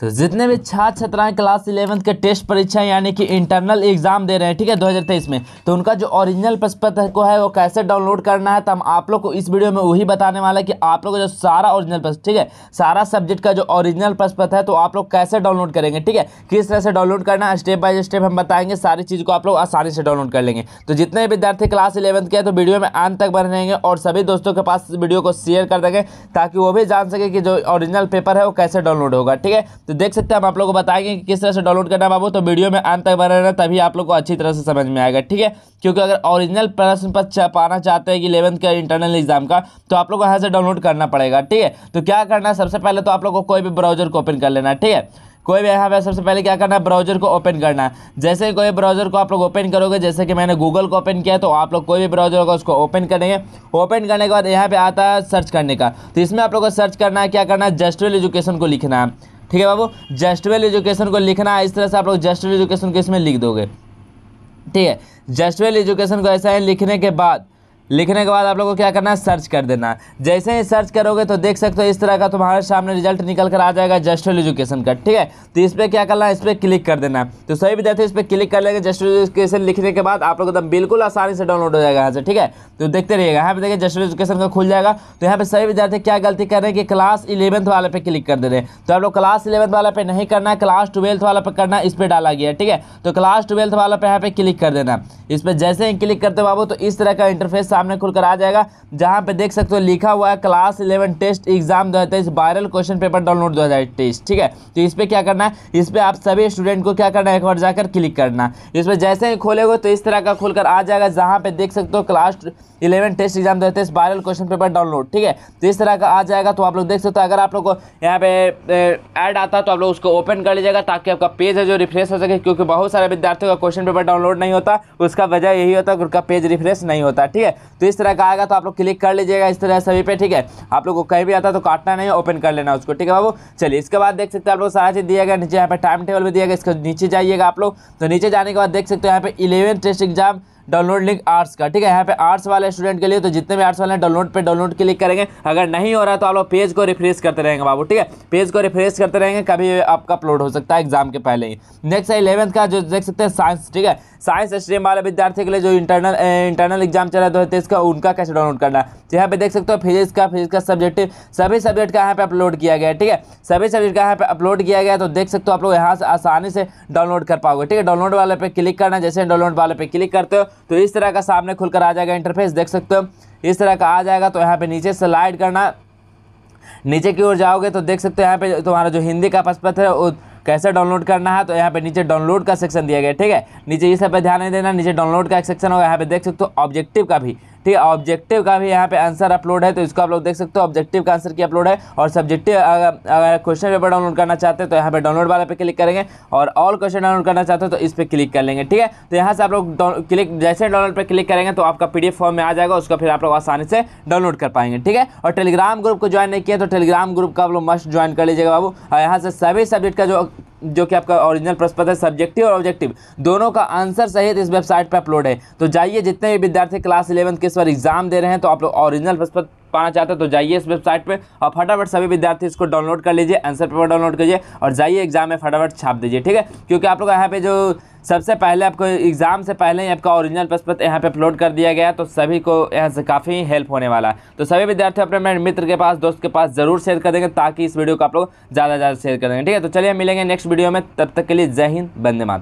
तो जितने भी छात्र छात्राएं क्लास इलेवंथ के टेस्ट परीक्षा यानी कि इंटरनल एग्जाम दे रहे हैं ठीक है 2023 में तो उनका जो ओरिजिनल प्रश्नपत्र को है वो कैसे डाउनलोड करना है तो हम आप लोग को इस वीडियो में वही बताने वाला है कि आप लोग जो सारा ओरिजिनल प्रश्न ठीक है सारा सब्जेक्ट का जो ओरिजिनल प्रश्नपत्र है तो आप लोग कैसे डाउनलोड करेंगे ठीक है किस तरह से डाउनलोड करना है स्टेप बाय स्टेप हम बताएंगे सारी चीज़ को आप लोग आसानी से डाउनलोड कर लेंगे तो जितने विद्यार्थी क्लास इलेवंथ के हैं तो वीडियो में अंत तक बन रहेंगे और सभी दोस्तों के पास वीडियो को शेयर कर देंगे ताकि वो भी जान सके कि जो ऑरिजिनल पेपर है वो कैसे डाउनलोड होगा ठीक है तो देख सकते हैं हम आप लोगों को बताएंगे कि किस तरह से डाउनलोड करना बाबू तो वीडियो में अंत तक बना रहना तभी आप लोग को अच्छी तरह से समझ में आएगा ठीक है क्योंकि अगर ओरिजिनल प्रश्न पत्र पाना चाहते हैं कि इलेवंथ का इंटरनल एग्जाम का तो आप लोग को यहाँ से डाउनलोड करना पड़ेगा ठीक है तो क्या करना है सबसे पहले तो आप लोग को कोई भी ब्राउजर को ओपन कर लेना ठीक है कोई भी यहाँ पर सबसे पहले क्या करना है ब्राउजर को ओपन करना है जैसे ही कोई ब्राउजर को आप लोग ओपन करोगे जैसे कि मैंने गूगल को ओपन किया तो आप लोग कोई भी ब्राउजर होगा उसको ओपन करेंगे ओपन करने के बाद यहाँ पे आता है सर्च करने का तो इसमें आप लोग को सर्च करना है क्या करना है जस्ट्रल एजुकेशन को लिखना है ठीक है बाबू जस्टवेल एजुकेशन को लिखना है इस तरह से आप लोग जस्टवेल एजुकेशन को इसमें लिख दोगे ठीक है जस्टवेल एजुकेशन को ऐसा है लिखने के बाद लिखने के बाद आप लोगों को क्या करना है सर्च कर देना जैसे ही सर्च करोगे तो देख सकते हो इस तरह का तुम्हारे सामने रिजल्ट निकल कर आ जाएगा जस्टल एजुकेशन का ठीक है तो इस पर क्या करना है इस पर क्लिक कर देना तो सही विद्यार्थी इस पर क्लिक कर लेंगे जस्टल एजुकेशन लिखने के बाद आप लोग एकदम बिल्कुल आसानी से डाउनलोड हो जाएगा यहाँ से ठीक है तो देखते रहिएगा यहाँ पे देखिए जस्टल एजुकेशन का खुल जाएगा तो यहाँ पे सही विद्यार्थी क्या गलती कर रहे हैं कि क्लास इलेवंथ वाले पे क्लिक कर दे रहे हैं तो आप लोग क्लास इलेवंथ वाला पे नहीं करना है क्लास ट्वेल्थ वाला पे करना इस पर डाला गया ठीक है तो क्लास ट्वेल्थ वाला पे यहाँ पे क्लिक कर देना इस पर जैसे ही क्लिक करते बाबू तो इस तरह का इंटरफेस सामने खुलकर आ जाएगा जहाँ पे देख सकते हो लिखा हुआ है क्लास इलेवन टेस्ट एग्जाम दो हज़ार वायरल क्वेश्चन पेपर डाउनलोड दो ठीक है तो इस पर क्या करना है इस पर आप सभी स्टूडेंट को क्या करना है एक बार जाकर क्लिक करना इस पर जैसे ही खोलेगे तो इस तरह का खुलकर आ जाएगा जहाँ पर देख सकते हो क्लास इलेवन टेस्ट एग्जाम दो हज़ार वायरल क्वेश्चन पेपर डाउनलोड ठीक है तो इस तरह का आ जाएगा तो आप लोग देख सकते हो अगर आप लोग को यहाँ पे ऐड आता है तो आप लोग उसको ओपन कर लीजिएगा ताकि आपका पेज है जो रिफ्रेश हो सके क्योंकि बहुत सारे विद्यार्थियों का क्वेश्चन पेपर डाउनलोड नहीं होता उसका वजह यही होता है उनका पेज रिफ्रेश नहीं होता ठीक है तो इस तरह का आएगा तो आप लोग क्लिक कर लीजिएगा इस तरह सभी पे ठीक है आप लोग को कहीं भी आता है तो काटना नहीं ओपन कर लेना उसको ठीक है बाबू चलिए इसके बाद देख सकते हैं आप लोग सारा चीज़ दिया गया नीचे यहाँ पे टाइम टेबल भी दिया गया इसका नीचे जाइएगा आप लोग तो नीचे जाने के बाद देख सकते हो यहाँ पे eleven test exam download link arts का ठीक है यहाँ पे आर्ट्स वाले स्टूडेंट के लिए तो जितने भी आर्ट्स वाले हैं डाउनलोड पर डाउनलोड क्लिक करेंगे अगर नहीं हो रहा तो आप लोग पेज को रिफ्रेश करते रहेंगे बाबू ठीक है पेज को रिफ्रेश करते रहेंगे कभी आपका अपलोड हो सकता है एग्जाम के पहले ही नेक्स्ट है इलेवंथ का जो देख सकते हैं साइंस ठीक है साइंस स्ट्रीम वाले विद्यार्थी के लिए जो इंटरनल इंटरनल एग्जाम चल रहा है का उनका कैसे डाउनलोड करना है तो यहाँ पे देख सकते हो फिजिक्स का फिजिक्स का सब्जेक्टिव सभी सब्जेक्ट का यहाँ पे अपलोड किया गया है ठीक है सभी सब्जेक्ट का यहाँ पे अपलोड किया गया तो देख सकते हो आप लोग यहाँ से आसानी से डाउनलोड कर पाओगे ठीक है डाउनलोड वाले पे क्लिक करना जैसे डाउनलोड वाले पे क्लिक करते हो तो इस तरह का सामने खुलकर आ जाएगा इंटरफेस देख सकते हो इस तरह का आ जाएगा तो यहाँ पे नीचे स्लाइड करना नीचे की ओर जाओगे तो देख सकते हो यहाँ पे तुम्हारा जो हिंदी का पसपत है वो कैसे डाउनलोड करना है तो यहाँ पे नीचे डाउनलोड का सेक्शन दिया गया ठीक है नीचे इस पर ध्यान नहीं देना नीचे डाउनलोड का एक सेक्शन होगा यहाँ पे देख सकते हो ऑब्जेक्टिव का भी ठीक है ऑब्जेक्टिव का भी यहाँ पे आंसर अपलोड है तो इसको आप लोग देख सकते हो ऑब्जेक्टिव का आंसर की अपलोड है और सब्जेक्टिव अगर क्वेश्चन पेपर डाउनलोड करना चाहते हैं तो यहाँ पे डाउनलोड वाला पे क्लिक करेंगे और ऑल क्वेश्चन डाउनलोड करना चाहते हो तो इस पर क्लिक कर लेंगे ठीक है तो यहाँ से आप लोग क्लिक जैसे डाउनलोड पर क्लिक करेंगे तो आपका पी फॉर्म में आ जाएगा उसको फिर आप लोग आसानी से डाउनलोड कर पाएंगे ठीक है और टेलीग्राम ग्रुप को ज्वाइन नहीं किया तो टेलीग्राम ग्रुप का आप लोग मस्ट ज्वाइन कर लीजिएगा बाबू और यहाँ से सभी सब्जेक्ट का जो जो कि आपका ओरिजिनल प्रश्न पत्र है सब्जेक्टिव और ऑब्जेक्टिव दोनों का आंसर सहित तो इस वेबसाइट पर अपलोड है तो जाइए जितने भी विद्यार्थी क्लास इलेवंथ के इस बार एग्जाम दे रहे हैं तो आप लोग ओरिजिनल प्रश्न पाना चाहते हैं तो जाइए इस वेबसाइट पर और फटाफट सभी विद्यार्थी इसको डाउनलोड कर लीजिए आंसर पेपर डाउनलोड करिए और जाइए एग्जाम में फटाफट छाप दीजिए ठीक है क्योंकि आप लोग यहाँ पे जो सबसे पहले आपको एग्ज़ाम से पहले ही आपका ओरिजिनल प्रश्नपत्र यहाँ पे अपलोड कर दिया गया तो सभी को यहाँ से काफ़ी हेल्प होने वाला है तो सभी विद्यार्थी अपने मित्र के पास दोस्त के पास ज़रूर शेयर कर देंगे ताकि इस वीडियो को आप लोग ज़्यादा से ज़्यादा शेयर कर देंगे ठीक है तो चलिए मिलेंगे नेक्स्ट वीडियो में तब तक के लिए जय हिंद बंदे मात